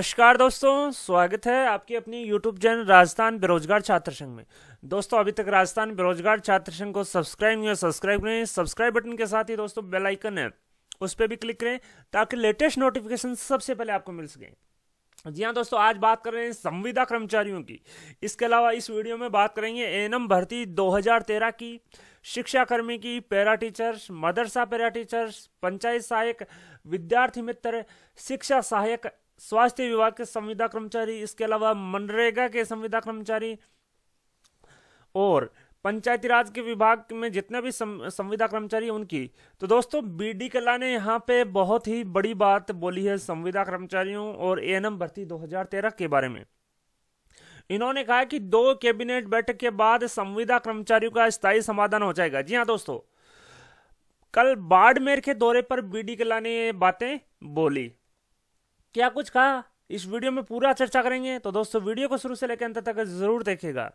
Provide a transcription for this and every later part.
नमस्कार दोस्तों स्वागत है आपकी अपनी यूट्यूब चैनल राजस्थान बेरोजगार छात्र संघ में दोस्तों अभी तक राजस्थान बेरोजगार छात्र संघ को सब्सक्राइब नहीं है सब्सक्राइब करें सब्सक्राइब बटन के साथ ही दोस्तों बेल आइकन है उस पर भी क्लिक करें ताकि लेटेस्ट नोटिफिकेशन सबसे पहले आपको मिल सके जी हाँ दोस्तों आज बात कर रहे हैं संविदा कर्मचारियों की इसके अलावा इस वीडियो में बात करेंगे एनम भर्ती 2013 की शिक्षा कर्मी की para teachers madrasa para teachers panchayat सहायक विद्यार्थी मित्र शिक्षा सहायक स्वास्थ्य विभाग के संविदा कर्मचारी इसके अलावा मनरेगा के संविदा कर्मचारी और पंचायती राज के विभाग में जितने भी संविदा कर्मचारी उनकी तो दोस्तों बीडी कला ने यहाँ पे बहुत ही बड़ी बात बोली है संविदा कर्मचारियों और एएनएम भर्ती 2013 के बारे में इन्होंने कहा कि दो कैबिनेट बैठक के बाद संविदा कर्मचारियों का स्थायी समाधान हो जाएगा जी हाँ दोस्तों कल बाड़मेर के दौरे पर बीडी कला ने ये बातें बोली क्या कुछ कहा इस वीडियो में पूरा चर्चा करेंगे तो दोस्तों वीडियो को शुरू से लेकर अंत तक जरूर देखेगा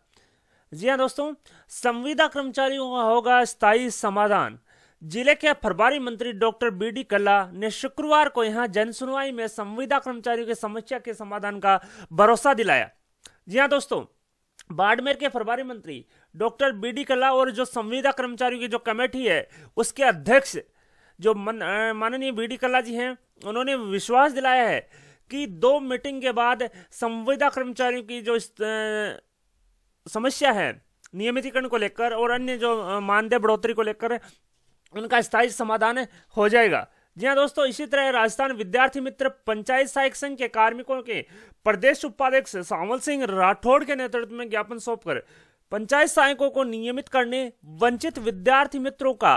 जी हाँ दोस्तों संविदा कर्मचारियों का होगा स्थायी समाधान जिले के फरबारी मंत्री डॉक्टर बी डी कल्ला ने शुक्रवार को यहाँ जनसुनवाई में संविदा कर्मचारियों की समस्या के समाधान का भरोसा दिलाया जी हाँ दोस्तों बाड़मेर के प्रभारी मंत्री डॉक्टर बी डी कल्ला और जो संविदा कर्मचारियों की जो कमेटी है उसके अध्यक्ष जो माननीय बी डी कल्ला जी हैं उन्होंने विश्वास दिलाया है कि दो मीटिंग के बाद संविदा कर्मचारियों की जो समस्या है नियमितीकरण को लेकर और अन्य जो मानदेय बढ़ोतरी को लेकर उनका स्थायी समाधान हो जाएगा जी हाँ दोस्तों इसी तरह राजस्थान विद्यार्थी मित्र पंचायत सहायक संघ के कार्मिकों के प्रदेश उपाध्यक्ष सावल सिंह राठौड़ के नेतृत्व में ज्ञापन सौंपकर पंचायत सहायकों को नियमित करने वंचित विद्यार्थी मित्रों का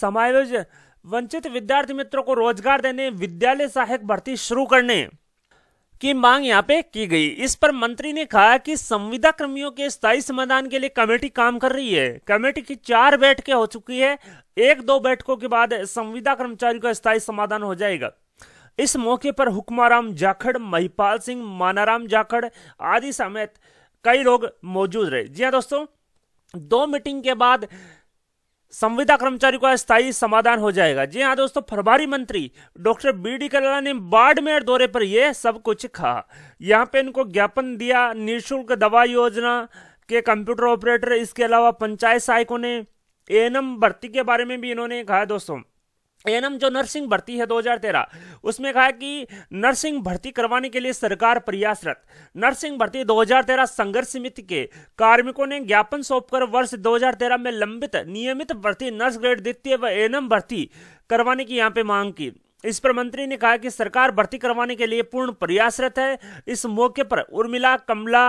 समायोजन वंचित विद्यार्थी मित्रों को रोजगार देने विद्यालय सहायक भर्ती शुरू करने की मांग यहाँ पे की गई इस पर मंत्री ने कहा कि संविदा कर्मियों के स्थायी समाधान के लिए कमेटी काम कर रही है कमेटी की चार बैठकें हो चुकी है एक दो बैठकों के बाद संविदा कर्मचारी का स्थायी समाधान हो जाएगा इस मौके पर हुक्माराम जाखड़ महिपाल सिंह मानाराम जाखड़ आदि समेत कई लोग मौजूद रहे जी हाँ दोस्तों दो मीटिंग के बाद संविदा कर्मचारी का स्थायी समाधान हो जाएगा जी हाँ दोस्तों प्रभारी मंत्री डॉक्टर बी डी कल्ला ने बाड़मेर दौरे पर यह सब कुछ कहा यहाँ पे इनको ज्ञापन दिया निःशुल्क दवा योजना के कंप्यूटर ऑपरेटर इसके अलावा पंचायत सहायकों ने एनएम भर्ती के बारे में भी इन्होंने कहा दोस्तों एनएम जो नर्सिंग भर्ती है 2013 उसमें कहा कि नर्सिंग भर्ती करवाने के लिए सरकार प्रयासरत नर्सिंग भर्ती 2013 संघर्ष समिति के कार्मिकों ने ज्ञापन सौंपकर वर्ष 2013 में लंबित नियमित भर्ती नर्स ग्रेड द्वितीय व एनएम भर्ती करवाने की यहां पे मांग की इस पर मंत्री ने कहा कि सरकार भर्ती करवाने के लिए पूर्ण प्रयासरत है इस मौके पर उर्मिला कमला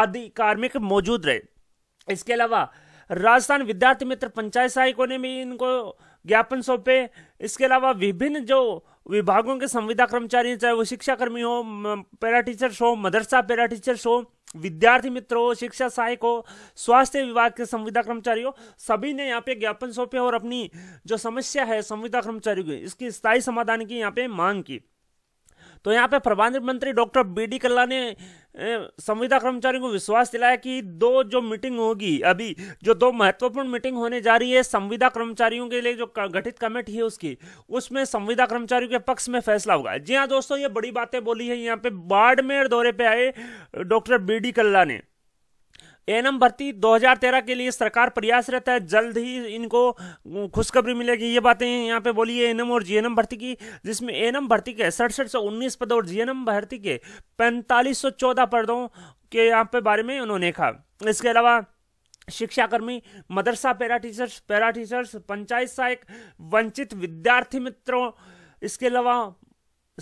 आदि कार्मिक मौजूद रहे इसके अलावा राजस्थान विद्यार्थी मित्र पंचायत सहायकों ने भी इनको ज्ञापन सौंपे इसके अलावा विभिन्न जो विभागों के संविदा कर्मचारी चाहे वो शिक्षा कर्मी हो पैरा टीचर्स हो मदरसा पैरा टीचर्स हो विद्यार्थी मित्र हो शिक्षा सहायक हो स्वास्थ्य विभाग के संविदा कर्मचारी हो सभी ने यहाँ पे ज्ञापन सौंपे और अपनी जो समस्या है संविदा कर्मचारियों की इसकी स्थायी समाधान की यहाँ पे मांग की तो यहाँ पे प्रबंध मंत्री डॉक्टर बी डी कल्ला ने संविदा कर्मचारियों को विश्वास दिलाया कि दो जो मीटिंग होगी अभी जो दो महत्वपूर्ण मीटिंग होने जा रही है संविदा कर्मचारियों के लिए जो गठित कमेटी है उसकी उसमें संविदा कर्मचारियों के पक्ष में फैसला होगा जी हाँ दोस्तों ये बड़ी बातें बोली है यहाँ पे बाड़मेर दौरे पे आए डॉक्टर बी डी कल्ला ने एनएम भर्ती 2013 के लिए सरकार प्रयासरत है जल्द ही इनको खुशखबरी मिलेगी ये बातें यहाँ पे बोली है एनएम और जीएनएम भर्ती की जिसमें एनएम भर्ती के सड़सठ सौ उन्नीस पदों और जीएनएम भर्ती के पैंतालीस सौ चौदह पदों के यहाँ पे बारे में उन्होंने कहा इसके अलावा शिक्षाकर्मी madrasa para teachers para teachers panchayat सहायक वंचित विद्यार्थी मित्रों इसके अलावा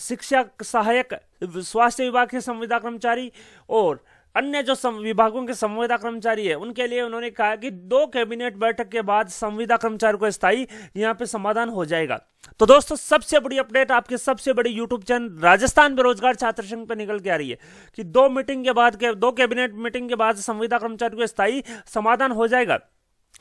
शिक्षक सहायक स्वास्थ्य विभाग के संविदा कर्मचारी और अन्य जो विभागों के संविदा कर्मचारी है उनके लिए उन्होंने कहा कि दो कैबिनेट बैठक के बाद संविदा कर्मचारी को स्थायी यहाँ पे समाधान हो जाएगा तो दोस्तों सबसे बड़ी अपडेट आपके सबसे बड़ी यूट्यूब चैनल राजस्थान बेरोजगार छात्र संघ पर निकल के आ रही है कि दो मीटिंग के बाद के दो कैबिनेट मीटिंग के बाद संविदा कर्मचारी को स्थायी समाधान हो जाएगा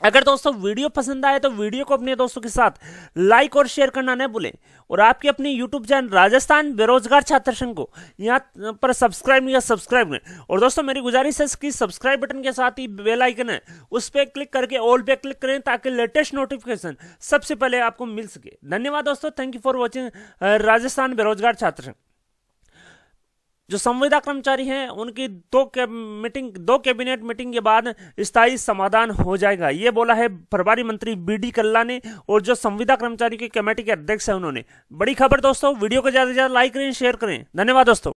अगर दोस्तों वीडियो पसंद आए तो वीडियो को अपने दोस्तों के साथ लाइक और शेयर करना न भूलें और आपके अपने यूट्यूब चैनल राजस्थान बेरोजगार छात्र संघ को यहाँ पर सब्सक्राइब या सब्सक्राइब करें और दोस्तों मेरी गुजारिश है कि सब्सक्राइब बटन के साथ ही बेल आइकन है उस पर क्लिक करके ऑल पे क्लिक करें ताकि लेटेस्ट नोटिफिकेशन सबसे पहले आपको मिल सके धन्यवाद दोस्तों thank you for watching Rajasthan बेरोजगार छात्र संघ जो संविदा कर्मचारी हैं उनकी दो कैब मीटिंग दो कैबिनेट मीटिंग के बाद स्थायी समाधान हो जाएगा ये बोला है प्रभारी मंत्री बी डी कल्ला ने और जो संविदा कर्मचारी की कमेटी के अध्यक्ष हैं उन्होंने बड़ी खबर दोस्तों वीडियो को ज्यादा से ज्यादा लाइक करें शेयर करें धन्यवाद दोस्तों